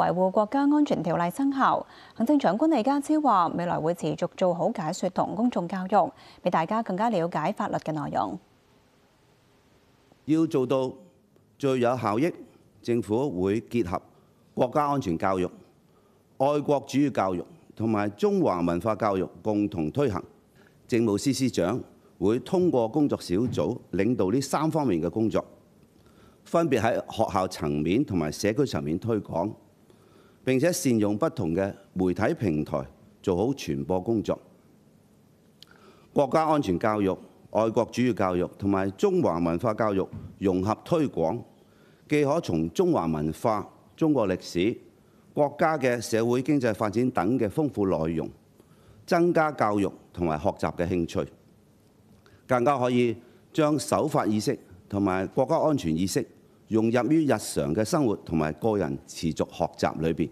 维护国家安全条例生效，行政长官李家超话，未来会持续做好解说同公众教育，俾大家更加了解法律嘅内容。要做到最有效益，政府会结合国家安全教育、爱国主义教育同埋中华文化教育，共同推行。政务司司长会通过工作小组领导呢三方面嘅工作，分别喺学校层面同埋社区层面推广。並且善用不同嘅媒體平台做好傳播工作，國家安全教育、愛國主義教育同埋中華文化教育融合推廣，既可從中華文化、中國歷史、國家嘅社會經濟發展等嘅豐富內容增加教育同埋學習嘅興趣，更加可以將守法意識同埋國家安全意識。融入於日常嘅生活同埋個人持續學習裏邊。